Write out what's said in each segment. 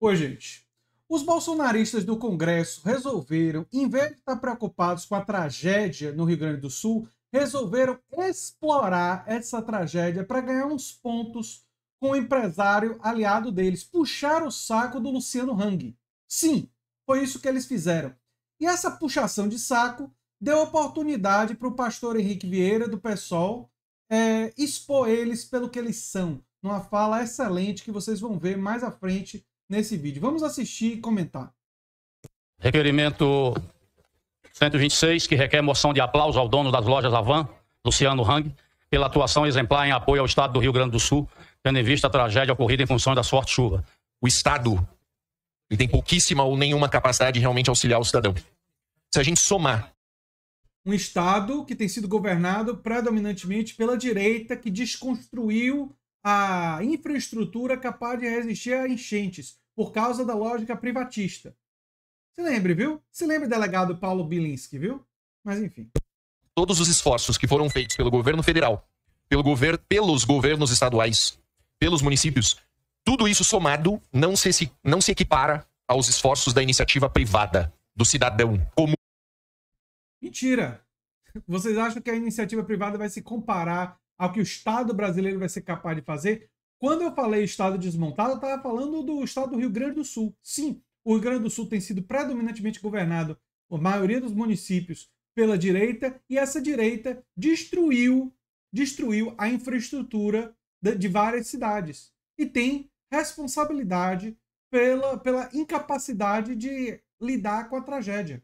Oi, gente. Os bolsonaristas do Congresso resolveram, em vez de estar preocupados com a tragédia no Rio Grande do Sul, resolveram explorar essa tragédia para ganhar uns pontos com o empresário aliado deles, puxar o saco do Luciano Hang. Sim, foi isso que eles fizeram. E essa puxação de saco deu oportunidade para o pastor Henrique Vieira, do PSOL, é, expor eles pelo que eles são, numa fala excelente que vocês vão ver mais à frente nesse vídeo. Vamos assistir e comentar. Requerimento 126, que requer moção de aplauso ao dono das lojas Avan, Luciano Hang, pela atuação exemplar em apoio ao Estado do Rio Grande do Sul, tendo em vista a tragédia ocorrida em função da forte chuva. O Estado ele tem pouquíssima ou nenhuma capacidade de realmente auxiliar o cidadão. Se a gente somar. Um Estado que tem sido governado predominantemente pela direita, que desconstruiu a infraestrutura capaz de resistir a enchentes por causa da lógica privatista. Se lembre, viu? Se lembre, delegado Paulo Bilinski, viu? Mas enfim. Todos os esforços que foram feitos pelo governo federal, pelo gover pelos governos estaduais, pelos municípios, tudo isso somado não se, não se equipara aos esforços da iniciativa privada, do cidadão comum. Mentira! Vocês acham que a iniciativa privada vai se comparar ao que o Estado brasileiro vai ser capaz de fazer. Quando eu falei Estado desmontado, eu estava falando do Estado do Rio Grande do Sul. Sim, o Rio Grande do Sul tem sido predominantemente governado, a maioria dos municípios, pela direita, e essa direita destruiu, destruiu a infraestrutura de várias cidades. E tem responsabilidade pela, pela incapacidade de lidar com a tragédia.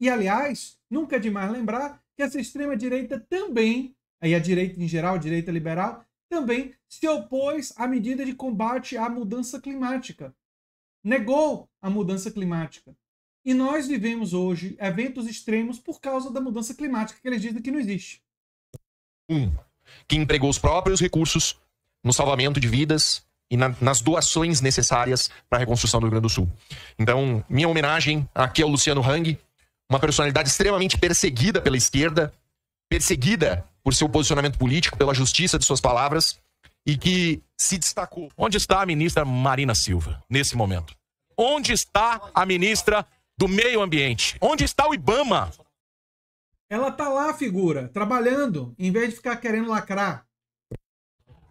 E, aliás, nunca é demais lembrar que essa extrema-direita também aí a direita em geral, a direita liberal, também se opôs à medida de combate à mudança climática. Negou a mudança climática. E nós vivemos hoje eventos extremos por causa da mudança climática, que eles dizem que não existe. Um, que empregou os próprios recursos no salvamento de vidas e na, nas doações necessárias para a reconstrução do Rio Grande do Sul. Então, minha homenagem aqui ao Luciano Hang, uma personalidade extremamente perseguida pela esquerda, perseguida por seu posicionamento político, pela justiça de suas palavras e que se destacou. Onde está a ministra Marina Silva nesse momento? Onde está a ministra do Meio Ambiente? Onde está o Ibama? Ela tá lá, figura, trabalhando, em vez de ficar querendo lacrar.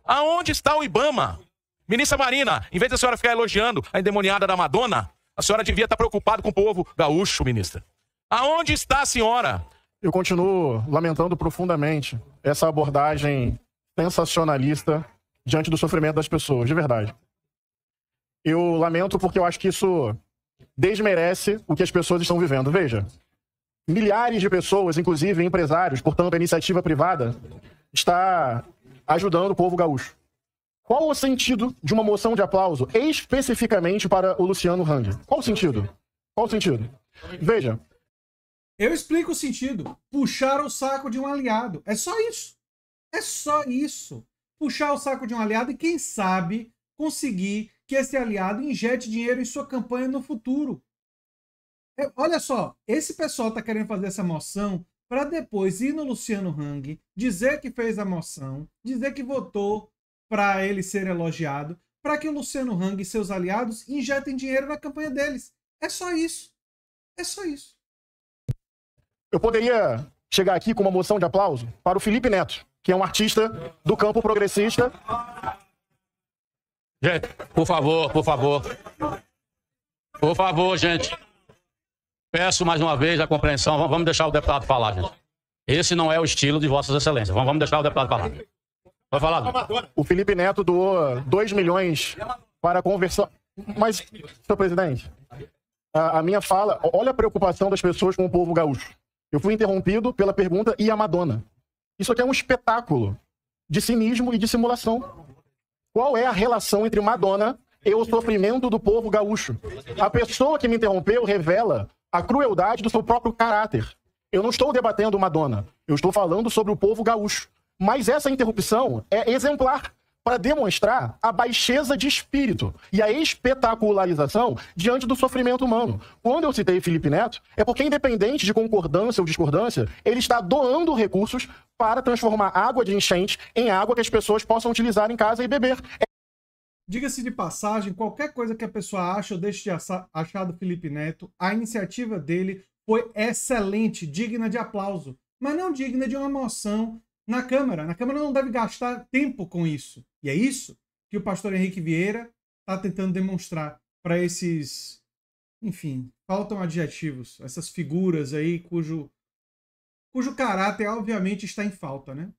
Aonde está o Ibama? Ministra Marina, em vez da senhora ficar elogiando a endemoniada da Madonna, a senhora devia estar preocupada com o povo gaúcho, ministra. Aonde está a senhora? eu continuo lamentando profundamente essa abordagem sensacionalista diante do sofrimento das pessoas, de verdade. Eu lamento porque eu acho que isso desmerece o que as pessoas estão vivendo. Veja, milhares de pessoas, inclusive empresários, portanto, a iniciativa privada, está ajudando o povo gaúcho. Qual o sentido de uma moção de aplauso especificamente para o Luciano Hang? Qual o sentido? Qual o sentido? Veja, eu explico o sentido. Puxar o saco de um aliado. É só isso. É só isso. Puxar o saco de um aliado e, quem sabe, conseguir que esse aliado injete dinheiro em sua campanha no futuro. É, olha só, esse pessoal está querendo fazer essa moção para depois ir no Luciano Hang, dizer que fez a moção, dizer que votou para ele ser elogiado, para que o Luciano Hang e seus aliados injetem dinheiro na campanha deles. É só isso. É só isso. Eu poderia chegar aqui com uma moção de aplauso para o Felipe Neto, que é um artista do campo progressista. Gente, por favor, por favor. Por favor, gente. Peço mais uma vez a compreensão. Vamos deixar o deputado falar, gente. Esse não é o estilo de Vossas Excelências. Vamos deixar o deputado falar. Vai falar. O Felipe Neto doou 2 milhões para conversão. Mas, senhor presidente, a, a minha fala. Olha a preocupação das pessoas com o povo gaúcho. Eu fui interrompido pela pergunta e a Madonna. Isso aqui é um espetáculo de cinismo e de simulação. Qual é a relação entre Madonna e o sofrimento do povo gaúcho? A pessoa que me interrompeu revela a crueldade do seu próprio caráter. Eu não estou debatendo Madonna, eu estou falando sobre o povo gaúcho. Mas essa interrupção é exemplar para demonstrar a baixeza de espírito e a espetacularização diante do sofrimento humano. Quando eu citei Felipe Neto, é porque, independente de concordância ou discordância, ele está doando recursos para transformar água de enchente em água que as pessoas possam utilizar em casa e beber. É Diga-se de passagem, qualquer coisa que a pessoa acha ou deixe de achar do Felipe Neto, a iniciativa dele foi excelente, digna de aplauso, mas não digna de uma moção na Câmara. Na Câmara não deve gastar tempo com isso. E é isso que o pastor Henrique Vieira está tentando demonstrar para esses, enfim, faltam adjetivos, essas figuras aí cujo cujo caráter obviamente está em falta, né?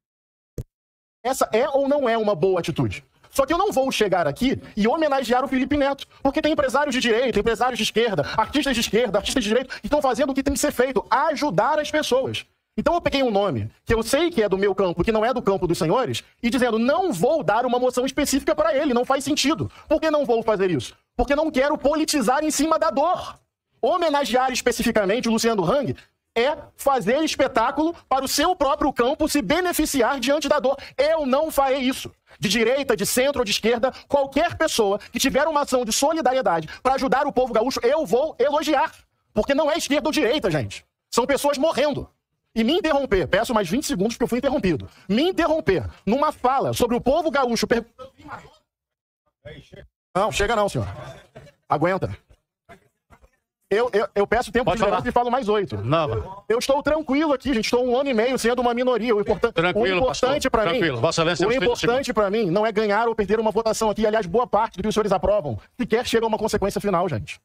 Essa é ou não é uma boa atitude? Só que eu não vou chegar aqui e homenagear o Felipe Neto, porque tem empresários de direita, empresários de esquerda, artistas de esquerda, artistas de direita, que estão fazendo o que tem que ser feito, ajudar as pessoas. Então eu peguei um nome que eu sei que é do meu campo, que não é do campo dos senhores, e dizendo, não vou dar uma moção específica para ele, não faz sentido. Por que não vou fazer isso? Porque não quero politizar em cima da dor. Homenagear especificamente o Luciano Hang é fazer espetáculo para o seu próprio campo se beneficiar diante da dor. Eu não farei isso. De direita, de centro ou de esquerda, qualquer pessoa que tiver uma ação de solidariedade para ajudar o povo gaúcho, eu vou elogiar. Porque não é esquerda ou direita, gente. São pessoas morrendo e me interromper, peço mais 20 segundos porque eu fui interrompido, me interromper numa fala sobre o povo gaúcho perguntando... Não, chega não, senhor. Aguenta. Eu, eu, eu, peço tempo Pode de falar. e falo mais oito. Não. Eu estou tranquilo aqui, gente. Estou um ano e meio sendo uma minoria. O, importan o importante para mim. Vossa Excelência, o importante para mim não é ganhar ou perder uma votação aqui. Aliás, boa parte do que os senhores aprovam sequer chega a uma consequência final, gente.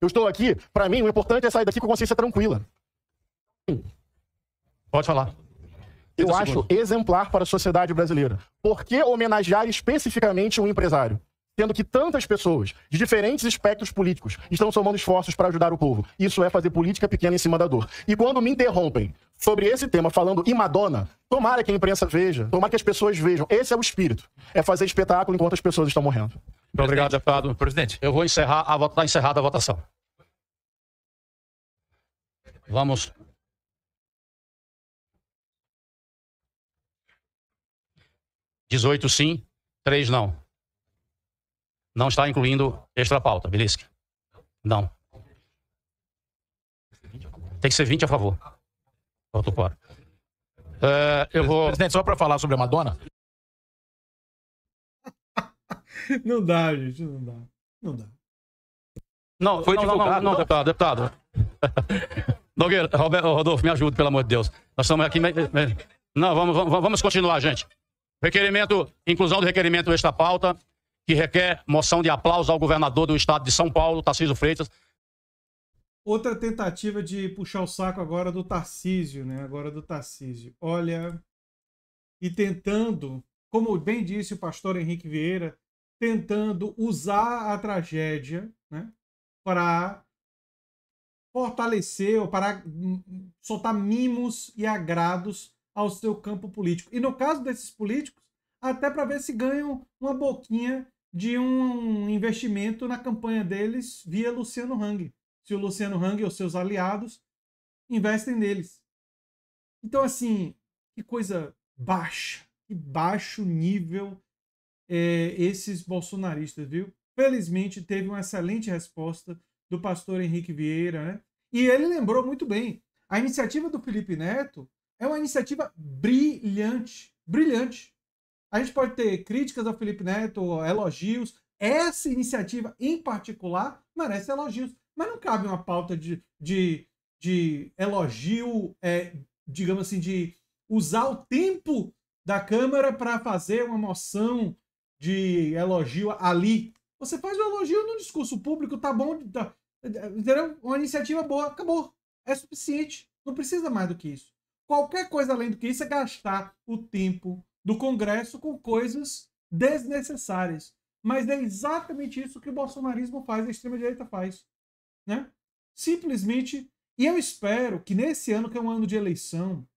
Eu estou aqui, para mim, o importante é sair daqui com consciência tranquila. Sim. Pode falar. Eu acho exemplar para a sociedade brasileira. Por que homenagear especificamente um empresário? Sendo que tantas pessoas, de diferentes espectros políticos, estão somando esforços para ajudar o povo. Isso é fazer política pequena em cima da dor. E quando me interrompem sobre esse tema, falando em Madonna, tomara que a imprensa veja, tomara que as pessoas vejam. Esse é o espírito. É fazer espetáculo enquanto as pessoas estão morrendo. Muito obrigado, deputado. Presidente, eu vou encerrar a, tá encerrada a votação. Vamos 18 sim, 3 não. Não está incluindo extra pauta, Belisque? Não. Tem que ser 20 a favor. Voto fora. É, eu vou. Presidente, só para falar sobre a Madonna. não dá, gente, não dá. Não dá. Não, foi não, divulgado. Não, não, deputado, deputado. Nogueira, Roberto, Rodolfo, me ajude, pelo amor de Deus. Nós estamos aqui. Não, vamos, vamos, vamos continuar, gente. Requerimento, inclusão do requerimento nesta pauta, que requer moção de aplauso ao governador do estado de São Paulo, Tarcísio Freitas. Outra tentativa de puxar o saco agora do Tarcísio, né? Agora do Tarcísio. Olha, e tentando, como bem disse o pastor Henrique Vieira, tentando usar a tragédia, né? Para fortalecer ou para soltar mimos e agrados ao seu campo político. E no caso desses políticos, até para ver se ganham uma boquinha de um investimento na campanha deles via Luciano Hang. Se o Luciano Hang ou seus aliados investem neles. Então, assim, que coisa baixa, que baixo nível é, esses bolsonaristas, viu? Felizmente teve uma excelente resposta do pastor Henrique Vieira, né? E ele lembrou muito bem. A iniciativa do Felipe Neto é uma iniciativa brilhante, brilhante. A gente pode ter críticas ao Felipe Neto, elogios. Essa iniciativa em particular merece elogios, mas não cabe uma pauta de, de, de elogio, é, digamos assim, de usar o tempo da Câmara para fazer uma moção de elogio ali. Você faz um elogio no discurso público, tá bom, tá, entendeu? Uma iniciativa boa, acabou. É suficiente. Não precisa mais do que isso. Qualquer coisa além do que isso é gastar o tempo do Congresso com coisas desnecessárias. Mas é exatamente isso que o bolsonarismo faz, a extrema-direita faz. Né? Simplesmente. E eu espero que nesse ano, que é um ano de eleição,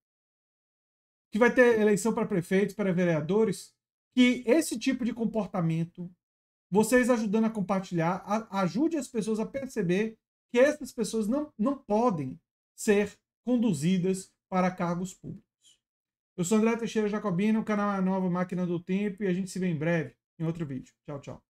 que vai ter eleição para prefeitos, para vereadores, que esse tipo de comportamento, vocês ajudando a compartilhar, a, ajude as pessoas a perceber que essas pessoas não, não podem ser conduzidas para cargos públicos. Eu sou André Teixeira Jacobino, o canal é a Nova Máquina do Tempo e a gente se vê em breve em outro vídeo. Tchau, tchau.